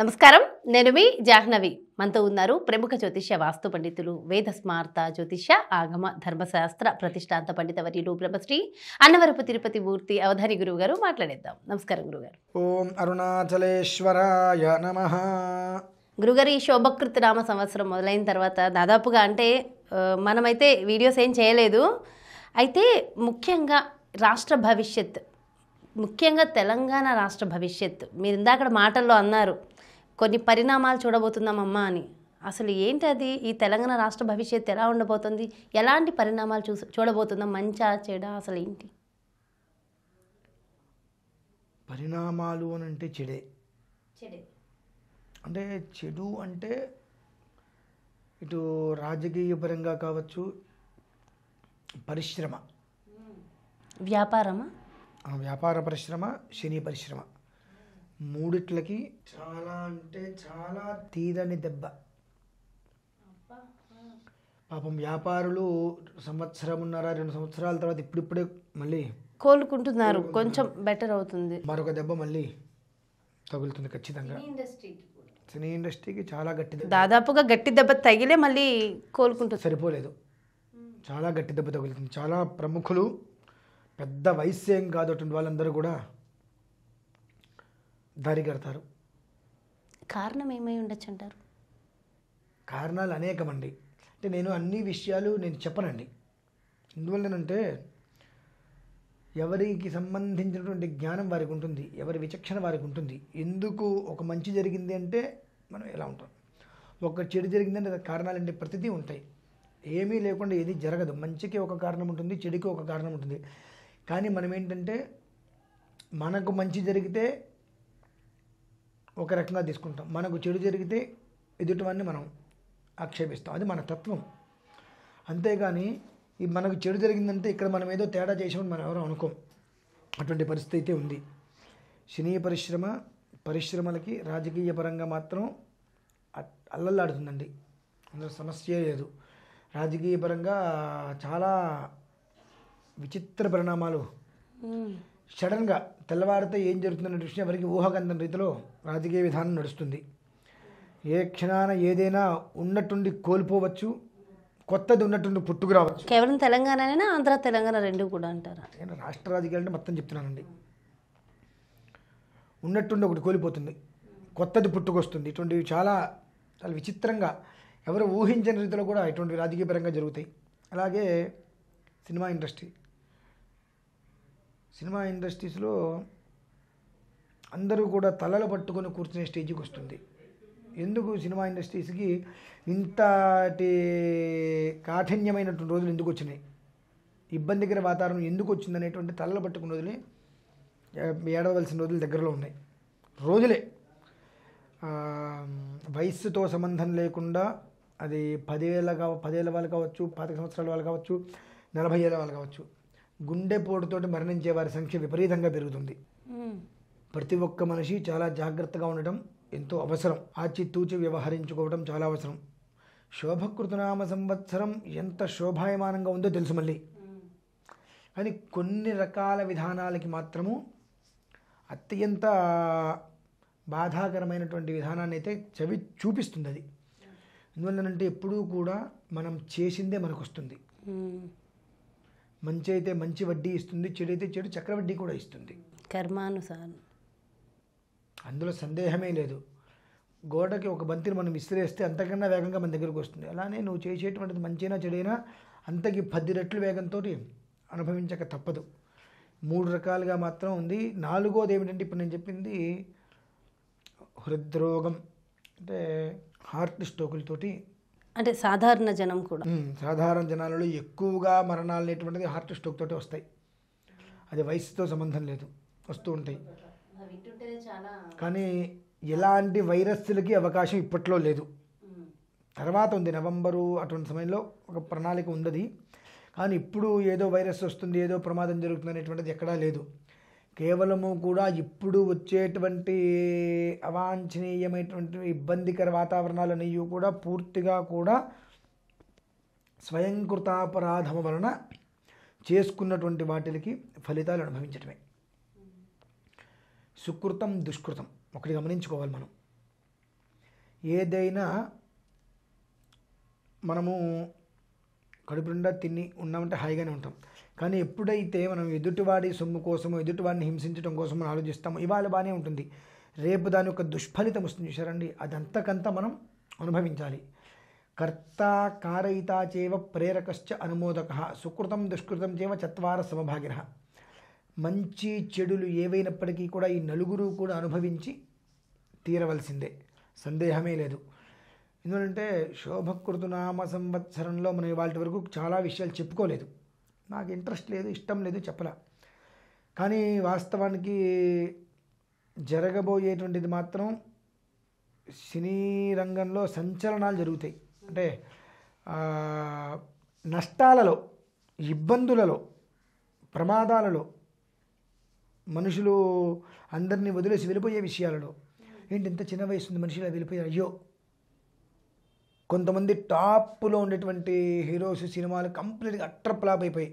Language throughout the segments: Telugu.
నమస్కారం నేను మీ జాహ్నవి మనతో ఉన్నారు ప్రముఖ జ్యోతిష్య వాస్తు పండితులు వేద స్మార్త జ్యోతిష్య ఆగమ ధర్మశాస్త్ర ప్రతిష్టాంత పండిత వర్యులు బ్రహ్మశ్రీ అన్నవరపు తిరుపతి మూర్తి అవధాని గురువు గారు మాట్లాడేద్దాం నమస్కారం గురుగారు ఓం అరుణాచలేశ్వరాయ నమ గురుగారు ఈ శోభకృత నామ సంవత్సరం మొదలైన తర్వాత దాదాపుగా అంటే మనమైతే వీడియోస్ ఏం చేయలేదు అయితే ముఖ్యంగా రాష్ట్ర భవిష్యత్ ముఖ్యంగా తెలంగాణ రాష్ట్ర భవిష్యత్ మీరు ఇందాక మాటల్లో అన్నారు కొన్ని పరిణామాలు చూడబోతున్నామమ్మా అని అసలు ఏంటది ఈ తెలంగాణ రాష్ట్ర భవిష్యత్తు ఎలా ఉండబోతుంది ఎలాంటి పరిణామాలు చూ చూడబోతుందా మంచి చెడ అసలు ఏంటి పరిణామాలు అని అంటే చెడే చెడే అంటే చెడు అంటే ఇటు రాజకీయపరంగా కావచ్చు పరిశ్రమ వ్యాపారమా వ్యాపార పరిశ్రమ శని పరిశ్రమ మూడిట్లకి చాలా అంటే చాలా తీరని దెబ్బ పాపం వ్యాపారులు సంవత్సరంన్నర రెండు సంవత్సరాల తర్వాత ఇప్పుడిప్పుడే మళ్ళీ కోలుకుంటున్నారు కొంచెం బెటర్ అవుతుంది మరొక దెబ్బ మళ్ళీ తగులుతుంది ఖచ్చితంగా సినీ ఇండస్ట్రీకి చాలా గట్టి దాదాపుగా గట్టి దెబ్బ తగిలే మళ్ళీ కోలుకుంటుంది సరిపోలేదు చాలా గట్టి దెబ్బ తగులుతుంది చాలా ప్రముఖులు పెద్ద వయస్సు ఏం కాదటువంటి వాళ్ళందరూ కూడా దారి కడతారు కారణం ఏమై ఉండొచ్చు అంటారు కారణాలు అనేకమండి అంటే నేను అన్ని విషయాలు నేను చెప్పనండి ఎందువల్లనంటే ఎవరికి సంబంధించినటువంటి జ్ఞానం వారికి ఉంటుంది ఎవరి విచక్షణ వారికి ఉంటుంది ఎందుకు ఒక మంచి జరిగింది అంటే మనం ఎలా ఉంటాం ఒక చెడు జరిగిందంటే అంటే ప్రతిదీ ఉంటాయి ఏమీ లేకుండా ఏది జరగదు మంచికి ఒక కారణం ఉంటుంది చెడుకి ఒక కారణం ఉంటుంది కానీ మనం ఏంటంటే మనకు మంచి జరిగితే ఒక రకంగా తీసుకుంటాం మనకు చెడు జరిగితే ఎదుటివన్నీ మనం ఆక్షేపిస్తాం అది మన తత్వం అంతేగాని ఈ మనకు చెడు జరిగిందంటే ఇక్కడ మనం ఏదో తేడా చేసామని మనం ఎవరో అనుకోం అటువంటి పరిస్థితి అయితే ఉంది శని పరిశ్రమ పరిశ్రమలకి రాజకీయ పరంగా మాత్రం అల్లల్లాడుతుందండి అందులో సమస్య లేదు రాజకీయ పరంగా చాలా విచిత్ర పరిణామాలు సడన్గా తెల్లవారితే ఏం జరుగుతుందనే విషయం ఎవరికి ఊహాగంధం రీతిలో రాజకీయ విధానం నడుస్తుంది ఏ క్షణాన ఏదైనా ఉన్నట్టుండి కోల్పోవచ్చు కొత్తది ఉన్నట్టుండి పుట్టుకురావచ్చు కేవలం తెలంగాణ ఆంధ్ర తెలంగాణ రెండు కూడా అంటారు నేను రాష్ట్ర రాజకీయాలు అంటే మొత్తం చెప్తున్నానండి ఉన్నట్టుండి ఒకటి కోల్పోతుంది కొత్తది పుట్టుకొస్తుంది ఇటువంటివి చాలా చాలా విచిత్రంగా ఎవరు ఊహించని రీతిలో కూడా ఇటువంటి రాజకీయపరంగా జరుగుతాయి అలాగే సినిమా ఇండస్ట్రీ సినిమా ఇండస్ట్రీస్లో అందరూ కూడా తలలు పట్టుకొని కూర్చునే స్టేజ్కి వస్తుంది ఎందుకు సినిమా ఇండస్ట్రీస్కి ఇంతటి కాఠిన్యమైనటువంటి రోజులు ఎందుకు వచ్చినాయి ఇబ్బందికర వాతావరణం ఎందుకు వచ్చింది అనేటువంటి తలలు పట్టుకున్న రోజులే ఏడవలసిన రోజులు దగ్గరలో ఉన్నాయి రోజులే వయస్సుతో సంబంధం లేకుండా అది పదివేల కావ పదేళ్ళ వాళ్ళు కావచ్చు పాతిక సంవత్సరాల వాళ్ళు కావచ్చు నలభై ఏళ్ళ వాళ్ళు కావచ్చు గుండెపోటుతోటి మరణించే వారి సంఖ్య విపరీతంగా పెరుగుతుంది ప్రతి ఒక్క మనిషి చాలా జాగ్రత్తగా ఉండటం ఎంతో అవసరం ఆచితూచి వ్యవహరించుకోవడం చాలా అవసరం శోభకృతనామ సంవత్సరం ఎంత శోభాయమానంగా ఉందో తెలుసు మళ్ళీ కానీ కొన్ని రకాల విధానాలకి మాత్రము అత్యంత బాధాకరమైనటువంటి విధానాన్ని అయితే చవి చూపిస్తుంది అది ఎందువల్లనంటే ఎప్పుడూ కూడా మనం చేసిందే మనకు వస్తుంది మంచి అయితే మంచి వడ్డీ ఇస్తుంది చెడు అయితే చెడు చక్రవడ్డీ కూడా ఇస్తుంది కర్మానుసారం అందులో సందేహమే లేదు గోడకి ఒక బంతిని మనం విసిరేస్తే అంతకన్నా వేగంగా మన దగ్గరకు వస్తుంది అలానే నువ్వు చేసేటువంటిది మంచైనా చెడైనా అంతకి పది రెట్లు వేగంతో అనుభవించక తప్పదు మూడు రకాలుగా మాత్రం ఉంది నాలుగోది ఏమిటంటే ఇప్పుడు నేను చెప్పింది హృద్రోగం అంటే హార్ట్ స్ట్రోకులతోటి అంటే సాధారణ జనం కూడా సాధారణ జనాలలో ఎక్కువగా మరణాలు అనేటువంటిది హార్ట్ స్ట్రోక్ తోటి వస్తాయి అది వయసుతో సంబంధం లేదు వస్తూ ఉంటాయి కానీ ఎలాంటి వైరస్లకి అవకాశం ఇప్పట్లో లేదు తర్వాత ఉంది నవంబరు అటువంటి సమయంలో ఒక ప్రణాళిక ఉన్నది కానీ ఇప్పుడు ఏదో వైరస్ వస్తుంది ఏదో ప్రమాదం జరుగుతుంది అనేటువంటిది ఎక్కడా లేదు కేవలము కూడా ఇప్పుడు వచ్చేటువంటి అవాంఛనీయమైనటువంటి ఇబ్బందికర అనేవి కూడా పూర్తిగా కూడా స్వయంకృతాపరాధము వలన చేసుకున్నటువంటి వాటికి ఫలితాలు అనుభవించటమే సుకృతం దుష్కృతం ఒకటి గమనించుకోవాలి మనం ఏదైనా మనము కడుపు నిండా తిని ఉన్నామంటే హాయిగానే ఉంటాం కానీ ఎప్పుడైతే మనం ఎదుటివాడి సొమ్ము కోసము ఎదుటివాడిని హింసించడం కోసం మనం ఆలోచిస్తామో ఇవాళ బాగానే ఉంటుంది రేపు దాని యొక్క దుష్ఫలితం వస్తుంది చూసారండి అదంతకంతా మనం అనుభవించాలి కర్త కారయిత చేవ ప్రేరకశ్చ అనుమోదక సుకృతం దుష్కృతం చేవ చత్వార సమభాగిన మంచి చెడులు ఏవైనప్పటికీ కూడా ఈ నలుగురు కూడా అనుభవించి తీరవలసిందే సందేహమే లేదు ఎందుకంటే శోభకృతునామ సంవత్సరంలో మనం ఇవాళ వరకు చాలా విషయాలు చెప్పుకోలేదు నాకు ఇంట్రెస్ట్ లేదు ఇష్టం లేదు చెప్పలా కానీ వాస్తవానికి జరగబోయేటువంటిది మాత్రం సినీ రంగంలో సంచలనాలు జరుగుతాయి అంటే నష్టాలలో ఇబ్బందులలో ప్రమాదాలలో మనుషులు అందరినీ వదిలేసి వెళ్ళిపోయే విషయాలలో ఏంటి ఇంత చిన్న వయసు ఉంది మనిషిలా వెళ్ళిపోయారు అయ్యో కొంతమంది టాప్లో ఉండేటువంటి హీరోస్ సినిమాలు కంప్లీట్గా అట్ర ఫ్లాప్ అయిపోయి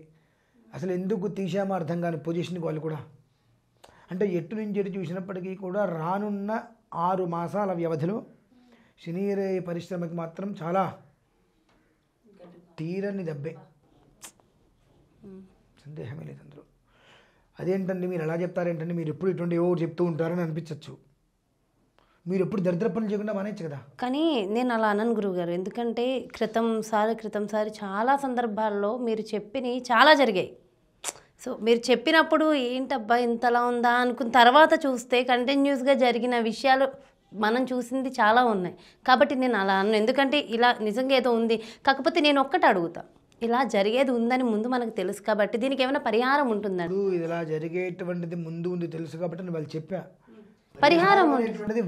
అసలు ఎందుకు తీసామో అర్థం కాని పొజిషన్కి వాళ్ళు కూడా అంటే ఎటు నుంచి ఎటు చూసినప్పటికీ కూడా రానున్న ఆరు మాసాల వ్యవధిలో సినీ పరిశ్రమకి మాత్రం చాలా తీరని దెబ్బే సందేహమే లేదు అందులో అదేంటండి మీరు ఎలా చెప్తారేంటండి మీరు ఎప్పుడు ఇటువంటి ఎవరు చెప్తూ ఉంటారని అనిపించవచ్చు మీరు ఎప్పుడు దరిద్ర పనులు చేయకుండా మానేచ్చు కదా కానీ నేను అలా అనను గారు ఎందుకంటే క్రితం సారి క్రితం సారి చాలా సందర్భాల్లో మీరు చెప్పినవి చాలా జరిగాయి సో మీరు చెప్పినప్పుడు ఏంటబ్బా ఇంతలా ఉందా అనుకున్న తర్వాత చూస్తే కంటిన్యూస్గా జరిగిన విషయాలు మనం చూసింది చాలా ఉన్నాయి కాబట్టి నేను అలా అన్నాను ఎందుకంటే ఇలా నిజంగా ఏదో ఉంది కాకపోతే నేను ఒక్కటి అడుగుతా ఇలా జరిగేది ఉందని ముందు మనకు తెలుసు కాబట్టి దీనికి ఏమైనా పరిహారం ఉంటుందా ఇలా జరిగేటువంటిది ముందు ఉంది తెలుసు కాబట్టి నేను వాళ్ళు చెప్పా పరిహారం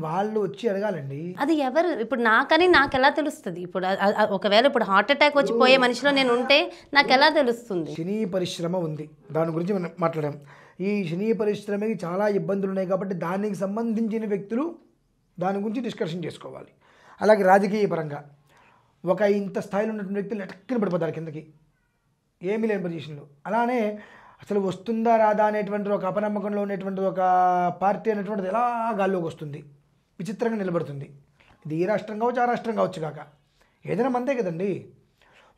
వాళ్ళు వచ్చి అడగాలండి అది ఎవరు ఇప్పుడు నాకని నాకు ఎలా తెలుస్తుంది ఇప్పుడు ఒకవేళ ఇప్పుడు హార్ట్ అటాక్ వచ్చి పోయే మనిషిలో నేను ఉంటే నాకు ఎలా తెలుస్తుంది శని పరిశ్రమ ఉంది దాని గురించి మనం మాట్లాడాం ఈ శని పరిశ్రమకి చాలా ఇబ్బందులు ఉన్నాయి కాబట్టి దానికి సంబంధించిన వ్యక్తులు దాని గురించి డిస్కషన్ చేసుకోవాలి అలాగే రాజకీయ పరంగా ఒక ఇంత స్థాయిలో ఉన్నటువంటి వ్యక్తులు ఎటక్కిన పడిపోతారు కిందకి ఏమీ లేని పొజిషన్లో అలానే అసలు వస్తుందా రాదా అనేటువంటి ఒక అపనమ్మకంలో ఉన్నటువంటి ఒక పార్టీ అనేటువంటిది ఎలా గాల్లోకి వస్తుంది విచిత్రంగా నిలబడుతుంది ఇది ఈ రాష్ట్రం కావచ్చు ఆ రాష్ట్రం కావచ్చు కాక ఏదైనా మందే కదండి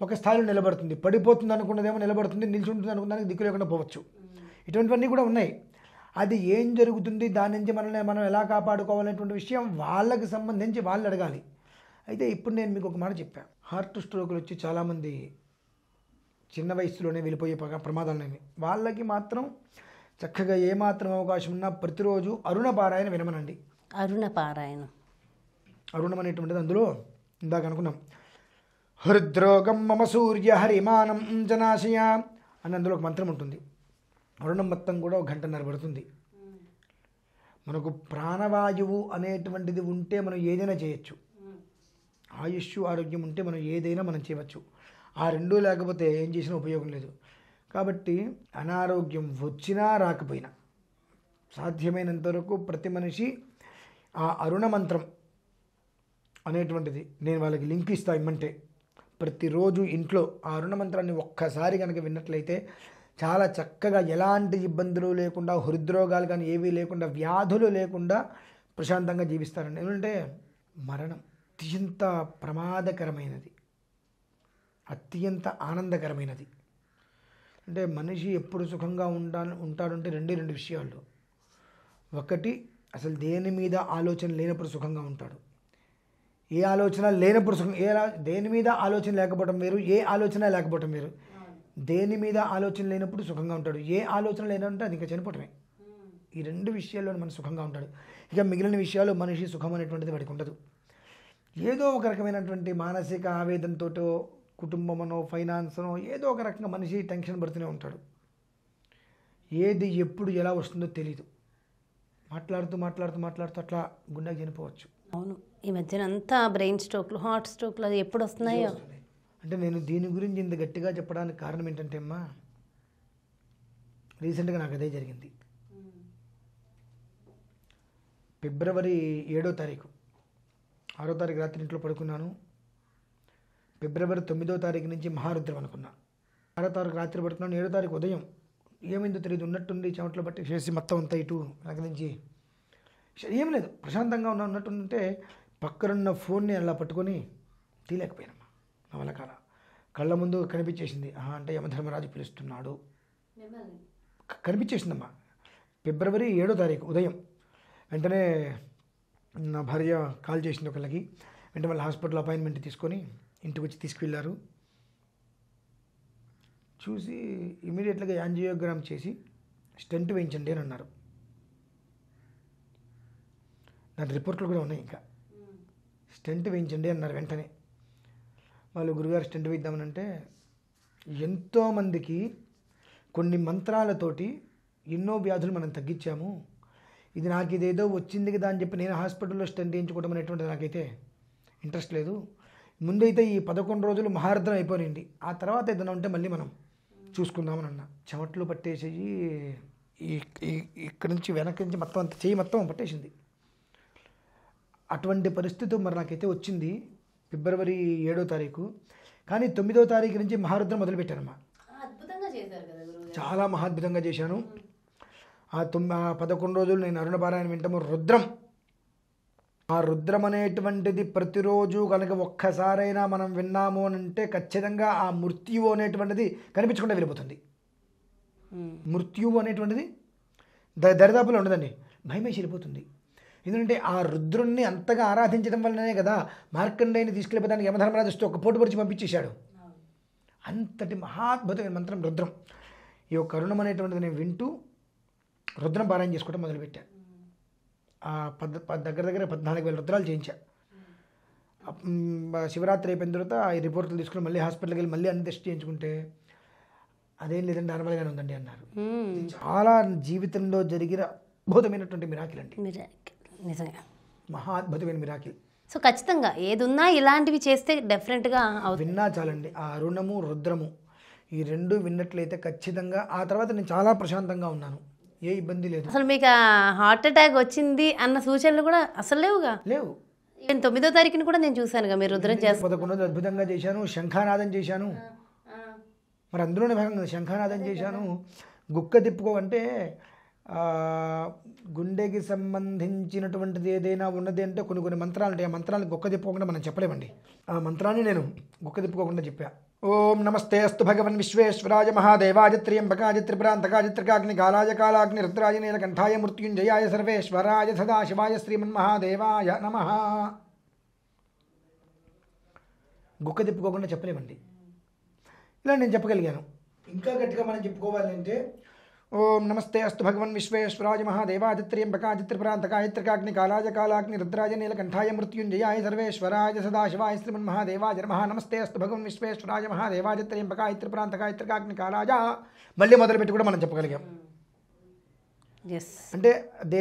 ఒక స్థాయిలో నిలబడుతుంది పడిపోతుంది అనుకున్నదేమో నిలబడుతుంది నిల్చుంటుంది అనుకున్నదానికి దిక్కు లేకుండా పోవచ్చు ఇటువంటివన్నీ కూడా ఉన్నాయి అది ఏం జరుగుతుంది దాని నుంచి మనల్ని మనం ఎలా కాపాడుకోవాలనేటువంటి విషయం వాళ్ళకి సంబంధించి వాళ్ళు అడగాలి అయితే ఇప్పుడు నేను మీకు ఒక మాట చెప్పాను హార్ట్ స్ట్రోకులు వచ్చి చాలామంది చిన్న వయసులోనే వెళ్ళిపోయే ప్రమాదాలనేవి వాళ్ళకి మాత్రం చక్కగా ఏమాత్రం అవకాశం ఉన్నా ప్రతిరోజు అరుణ పారాయణ వినమనండి అరుణ పారాయణ అరుణం అనేటువంటిది అందులో ఇందాక అనుకున్నాం హృద్రోగం మమ సూర్య హరిమానం జనాశయ అని అందులో ఒక మంత్రం ఉంటుంది అరుణం మొత్తం కూడా ఒక గంట నరబడుతుంది మనకు ప్రాణవాయువు అనేటువంటిది ఉంటే మనం ఏదైనా చేయొచ్చు ఆయుష్ ఆరోగ్యం ఉంటే మనం ఏదైనా మనం చేయవచ్చు ఆ రెండూ లేకపోతే ఏం చేసినా ఉపయోగం లేదు కాబట్టి అనారోగ్యం వచ్చినా రాకపోయినా సాధ్యమైనంతవరకు ప్రతి మనిషి ఆ అరుణ మంత్రం అనేటువంటిది నేను వాళ్ళకి లింక్ ఇస్తా ఇమ్మంటే ప్రతిరోజు ఇంట్లో ఆ అరుణ మంత్రాన్ని ఒక్కసారి కనుక విన్నట్లయితే చాలా చక్కగా ఎలాంటి ఇబ్బందులు లేకుండా హృద్రోగాలు కానీ ఏవీ లేకుండా వ్యాధులు లేకుండా ప్రశాంతంగా జీవిస్తారండి ఎందుకంటే మరణం అత్యంత ప్రమాదకరమైనది అత్యంత ఆనందకరమైనది అంటే మనిషి ఎప్పుడు సుఖంగా ఉండా ఉంటాడంటే రెండే రెండు విషయాలు ఒకటి అసలు దేని మీద ఆలోచన లేనప్పుడు సుఖంగా ఉంటాడు ఏ ఆలోచన లేనప్పుడు సుఖం ఏ దేని మీద ఆలోచన లేకపోవడం వేరు ఏ ఆలోచన లేకపోవడం వేరు దేని మీద ఆలోచన లేనప్పుడు సుఖంగా ఉంటాడు ఏ ఆలోచన లేనంటే అది ఇంకా చనిపోవటమే ఈ రెండు విషయాల్లో మనం సుఖంగా ఉంటాడు ఇక మిగిలిన విషయాలు మనిషి సుఖం అనేటువంటిది వాడికి ఉండదు ఏదో ఒక రకమైనటువంటి మానసిక ఆవేదనతోటో కుటుంబమనో ఫైనాన్స్నో ఏదో ఒక రకంగా మనిషి టెన్షన్ పడుతూనే ఉంటాడు ఏది ఎప్పుడు ఎలా వస్తుందో తెలీదు మాట్లాడుతూ మాట్లాడుతూ మాట్లాడుతూ అట్లా గుండె చనిపోవచ్చు అవును ఈ మధ్యన అంతా బ్రెయిన్ స్ట్రోక్లు హార్ట్ స్ట్రోక్లు అది ఎప్పుడు వస్తున్నాయో అంటే నేను దీని గురించి ఇంత గట్టిగా చెప్పడానికి కారణం ఏంటంటే అమ్మా రీసెంట్గా నాకు అదే జరిగింది ఫిబ్రవరి ఏడో తారీఖు ఆరో తారీఖు రాత్రి ఇంట్లో పడుకున్నాను ఫిబ్రవరి తొమ్మిదో తారీఖు నుంచి మహారుద్రం అనుకున్నా ఆరో తారీఖు రాత్రి పడుతున్నాను ఏడో తారీఖు ఉదయం ఏమైందో తెలియదు ఉన్నట్టుండి చెమట్లో బట్టి చేసి మొత్తం అంతా ఇటు వెనక నుంచి ఏం లేదు ప్రశాంతంగా ఉన్నా ఉన్నట్టుంటే పక్కనున్న ఫోన్ని అలా పట్టుకొని తీయలేకపోయానమ్మా నా వల్ల కాల కళ్ళ ముందు కనిపించేసింది అంటే యమధర్మరాజు పిలుస్తున్నాడు కనిపించేసిందమ్మా ఫిబ్రవరి ఏడో తారీఖు ఉదయం వెంటనే నా భార్య కాల్ చేసింది ఒకళ్ళకి వెంటనే వాళ్ళ హాస్పిటల్ అపాయింట్మెంట్ తీసుకొని ఇంటికి వచ్చి తీసుకువెళ్ళారు చూసి ఇమీడియట్గా యాంజియోగ్రామ్ చేసి స్టెంట్ వేయించండి అని అన్నారు దాని రిపోర్ట్లు కూడా ఉన్నాయి ఇంకా స్టెంట్ వేయించండి అన్నారు వెంటనే వాళ్ళు గురుగారు స్టెంట్ వేద్దామని అంటే ఎంతోమందికి కొన్ని మంత్రాలతోటి ఎన్నో వ్యాధులు మనం తగ్గించాము ఇది నాకు ఇదేదో వచ్చింది కదా అని చెప్పి నేను హాస్పిటల్లో స్టెంట్ వేయించుకోవడం అనేటువంటిది నాకైతే ఇంట్రెస్ట్ లేదు ముందైతే ఈ పదకొండు రోజులు మహారథం అయిపోయింది ఆ తర్వాత ఏదైనా ఉంటే మళ్ళీ మనం చూసుకుందామని అన్న చెమట్లు పట్టేసేయి ఇక్కడి నుంచి వెనక నుంచి మొత్తం అంత చేయి మొత్తం పట్టేసింది అటువంటి పరిస్థితి మరి నాకైతే వచ్చింది ఫిబ్రవరి ఏడో తారీఖు కానీ తొమ్మిదో తారీఖు నుంచి మహారుద్రం మొదలుపెట్టానమ్మా చాలా మహాద్భుతంగా చేశాను ఆ తొమ్మి పదకొండు రోజులు నేను అరుణపారాయణ వింటాము రుద్రం ఆ రుద్రం అనేటువంటిది ప్రతిరోజు కనుక ఒక్కసారైనా మనం విన్నాము అంటే ఖచ్చితంగా ఆ మృత్యువు అనేటువంటిది కనిపించకుండా వెళ్ళిపోతుంది hmm. మృత్యువు అనేటువంటిది ద దరిదాపులో ఉండదండి భయమేసి వెళ్ళిపోతుంది ఎందుకంటే ఆ రుద్రుణ్ణి అంతగా ఆరాధించడం వల్లనే కదా మార్కండేయని తీసుకెళ్ళిపోతానికి యమధర్మరాజు ఒక పోటు పొడిచి పంపించేశాడు అంతటి మహాద్భుతమైన మంత్రం రుద్రం ఈ యొక్క కరుణం అనేటువంటిది నేను వింటూ రుద్రం పారాయణ చేసుకోవడం మొదలుపెట్టాను పద్ దగ్గర దగ్గర పద్నాలుగు వేల రుద్రాలు చేయించా శివరాత్రి అయిపోయిన తర్వాత ఈ రిపోర్ట్లు తీసుకుని మళ్ళీ హాస్పిటల్కి వెళ్ళి మళ్ళీ అన్ని టెస్ట్ చేయించుకుంటే అదేం లేదండి నార్మల్గానే ఉందండి అన్నారు చాలా జీవితంలో జరిగిన అద్భుతమైనటువంటి మిరాకిల్ అండి నిజంగా మహా అద్భుతమైన మిరాకిల్ సో ఖచ్చితంగా ఏదున్నా ఇలాంటివి చేస్తే డెఫినెట్గా విన్నా చాలండి ఆ అరుణము రుద్రము ఈ రెండు విన్నట్లయితే ఖచ్చితంగా ఆ తర్వాత నేను చాలా ప్రశాంతంగా ఉన్నాను ఏ ఇబ్బంది లేదు అసలు మీకు హార్ట్ అటాక్ వచ్చింది అన్న సూచనలు కూడా అసలు లేవుగా లేవు నేను తొమ్మిదో తారీఖుని కూడా నేను చూశానుగా మీరు రుద్రం చేస్తాను పదకొండు అద్భుతంగా చేశాను శంఖానాదం చేశాను మరి అందులోనే భాగంగా శంఖానాదం చేశాను గుక్క తిప్పుకో అంటే గుండెకి సంబంధించినటువంటిది ఏదైనా ఉన్నది అంటే కొన్ని కొన్ని మంత్రాలు ఉంటాయి ఆ మంత్రాలను గుక్క తిప్పుకోకుండా మనం చెప్పలేమండి ఆ మంత్రాన్ని నేను గుక్క తిప్పుకోకుండా చెప్పాను ఓం నమస్తే అస్తు భగవన్ విశ్వేశ్వరాయ మహాదేవాయ త్రియంబకాయ త్రిపురాంతకాయ కాలాగ్ని రుద్రాయ నీలకంఠాయ మృత్యుంజయాయ సర్వేశ్వరాయ సదాశివాయ శ్రీమన్మహాదేవాయ నమ గుక్క తిప్పుకోకుండా చెప్పలేమండి ఇలా నేను చెప్పగలిగాను ఇంకా గట్టిగా మనం చెప్పుకోవాలంటే ఓం నమస్తే అస్తు భగవన్ విశ్వేశ్వరాజ మహాదేవాదిత్ర్యంబకాదిత్రిప్రాంతకాయత్రికాగ్నికాలాయ రుద్రాజ నీలకంఠాయ మృత్యుంజయాయ సర్వేశ్వరాయ సదాశివాయ మహాదేవాజ నమ నమస్తే అస్తు భగవన్ విశ్వేశ్వరాజ మహాదేవాదిత్ర్యంబకాయత్రిప్రాంతకాయత్రికాగ్నికాలాయ మళ్ళీ మొదలుపెట్టి కూడా మనం చెప్పగలిగాం అంటే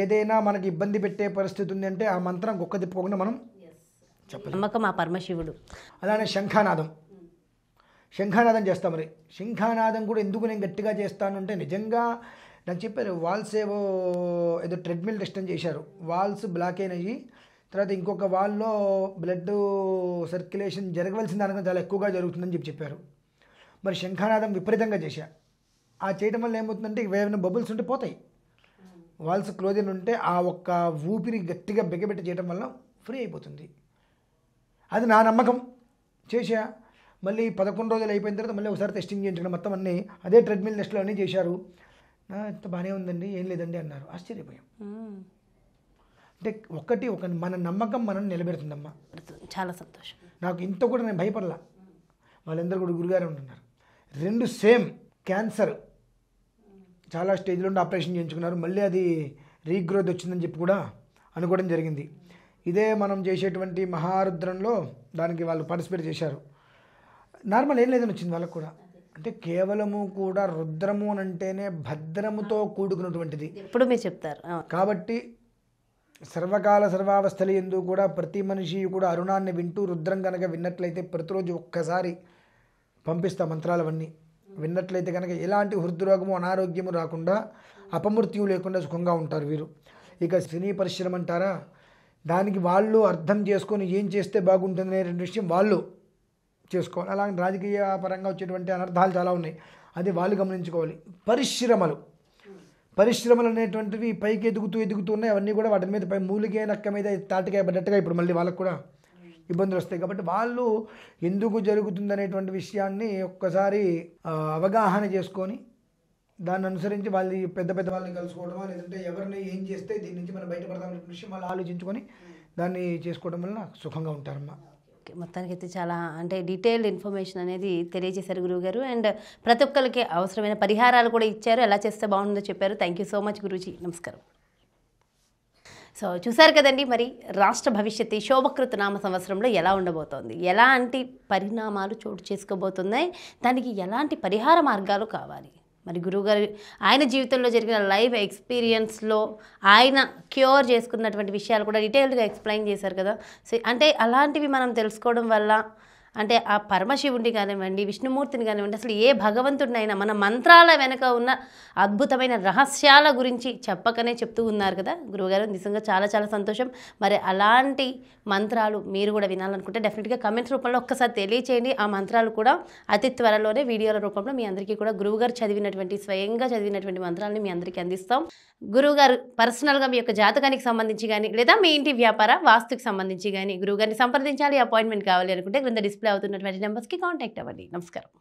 ఏదైనా మనకి ఇబ్బంది పెట్టే పరిస్థితి ఉంది అంటే ఆ మంత్రం కుక్క తిప్పకుండా మనం చెప్పాలి ఆ పరమశివుడు అలానే శంఖానాదం శంఖానాదం మరి శంఖానాదం కూడా ఎందుకు నేను గట్టిగా చేస్తాను అంటే నిజంగా నాకు చెప్పారు వాల్స్ ఏవో ఏదో ట్రెడ్మిల్ టెస్టని చేశారు వాల్స్ బ్లాక్ అయినాయి తర్వాత ఇంకొక వాల్లో బ్లడ్ సర్క్యులేషన్ జరగవలసిన దానికన్నా చాలా ఎక్కువగా జరుగుతుందని చెప్పి చెప్పారు మరి శంఖానాదం విపరీతంగా చేశా ఆ చేయడం వల్ల ఏమవుతుందంటే ఏమైనా బబుల్స్ ఉంటే పోతాయి వాల్స్ అయిన ఉంటే ఆ ఒక్క ఊపిరి గట్టిగా బిగబెట్టి చేయడం వల్ల ఫ్రీ అయిపోతుంది అది నా నమ్మకం చేశా మళ్ళీ పదకొండు రోజులు అయిపోయిన తర్వాత మళ్ళీ ఒకసారి టెస్టింగ్ చేయించడం మొత్తం అన్నీ అదే ట్రెడ్మిల్ టెస్ట్లు అన్నీ చేశారు ఇంత బాగానే ఉందండి ఏం లేదండి అన్నారు ఆశ్చర్యపోయాం అంటే ఒకటి ఒక మన నమ్మకం మనం నిలబెడుతుందమ్మా చాలా సంతోషం నాకు ఇంత కూడా నేను భయపడలా వాళ్ళందరూ కూడా గురుగారు ఉంటున్నారు రెండు సేమ్ క్యాన్సర్ చాలా స్టేజ్లో ఉండి ఆపరేషన్ చేయించుకున్నారు మళ్ళీ అది రీగ్రోత్ వచ్చిందని చెప్పి కూడా అనుకోవడం జరిగింది ఇదే మనం చేసేటువంటి మహారుద్రంలో దానికి వాళ్ళు పార్టిసిపేట్ చేశారు నార్మల్ ఏం లేదని వచ్చింది వాళ్ళకు కూడా అంటే కేవలము కూడా రుద్రము అని అంటేనే భద్రముతో కూడుకున్నటువంటిది ఇప్పుడు మీరు చెప్తారు కాబట్టి సర్వకాల సర్వావస్థలు ఎందు కూడా ప్రతి మనిషి కూడా అరుణాన్ని వింటూ రుద్రం కనుక విన్నట్లయితే ప్రతిరోజు ఒక్కసారి పంపిస్తా మంత్రాలవన్నీ విన్నట్లయితే కనుక ఎలాంటి హృద్రోగము అనారోగ్యము రాకుండా అపమృత్యువు లేకుండా సుఖంగా ఉంటారు వీరు ఇక సినీ పరిశ్రమ అంటారా దానికి వాళ్ళు అర్థం చేసుకొని ఏం చేస్తే బాగుంటుంది అనే విషయం వాళ్ళు చేసుకోవాలి అలాగే రాజకీయ పరంగా వచ్చేటువంటి అనర్థాలు చాలా ఉన్నాయి అది వాళ్ళు గమనించుకోవాలి పరిశ్రమలు పరిశ్రమలు అనేటువంటివి పైకి ఎదుగుతూ ఎదుగుతూ ఉన్నాయి అవన్నీ కూడా వాటి మీద పై మూలిగే నక్క మీద తాటికాయ పడ్డట్టుగా ఇప్పుడు మళ్ళీ వాళ్ళకు కూడా ఇబ్బందులు వస్తాయి కాబట్టి వాళ్ళు ఎందుకు జరుగుతుంది అనేటువంటి విషయాన్ని ఒక్కసారి అవగాహన చేసుకొని దాన్ని అనుసరించి వాళ్ళు పెద్ద పెద్ద వాళ్ళని కలుసుకోవడమో లేదంటే ఎవరిని ఏం చేస్తే దీని నుంచి మనం బయటపడతామనే విషయం వాళ్ళు ఆలోచించుకొని దాన్ని చేసుకోవడం వలన సుఖంగా ఉంటారమ్మా ఓకే అయితే చాలా అంటే డీటెయిల్డ్ ఇన్ఫర్మేషన్ అనేది తెలియజేశారు గురువుగారు అండ్ ప్రతి ఒక్కరికి అవసరమైన పరిహారాలు కూడా ఇచ్చారు ఎలా చేస్తే బాగుందో చెప్పారు థ్యాంక్ యూ సో మచ్ గురూజీ నమస్కారం సో చూసారు కదండి మరి రాష్ట్ర భవిష్యత్తు శోభకృత నామ సంవత్సరంలో ఎలా ఉండబోతోంది ఎలాంటి పరిణామాలు చోటు చేసుకోబోతున్నాయి దానికి ఎలాంటి పరిహార మార్గాలు కావాలి మరి గురువుగారి ఆయన జీవితంలో జరిగిన లైవ్ ఎక్స్పీరియన్స్లో ఆయన క్యూర్ చేసుకున్నటువంటి విషయాలు కూడా డీటెయిల్డ్గా ఎక్స్ప్లెయిన్ చేశారు కదా సో అంటే అలాంటివి మనం తెలుసుకోవడం వల్ల అంటే ఆ పరమశివుడిని కానివ్వండి విష్ణుమూర్తిని కానివ్వండి అసలు ఏ భగవంతుడినైనా మన మంత్రాల వెనక ఉన్న అద్భుతమైన రహస్యాల గురించి చెప్పకనే చెప్తూ ఉన్నారు కదా గురువుగారు నిజంగా చాలా చాలా సంతోషం మరి అలాంటి మంత్రాలు మీరు కూడా వినాలనుకుంటే డెఫినెట్గా కమెంట్స్ రూపంలో ఒక్కసారి తెలియచేయండి ఆ మంత్రాలు కూడా అతి త్వరలోనే వీడియోల రూపంలో మీ అందరికీ కూడా గురువుగారు చదివినటువంటి స్వయంగా చదివినటువంటి మంత్రాలని మీ అందరికీ అందిస్తాం గురువుగారు పర్సనల్గా మీ యొక్క జాతకానికి సంబంధించి కానీ లేదా మీ ఇంటి వ్యాపార వాస్తుకి సంబంధించి కానీ గురువుగారిని సంప్రదించాలి అపాయింట్మెంట్ కావాలి అనుకుంటే క్రింద డిస్ప్లే అవుతున్నటువంటి నెంబర్స్కి కాంటాక్ట్ అవ్వండి నమస్కారం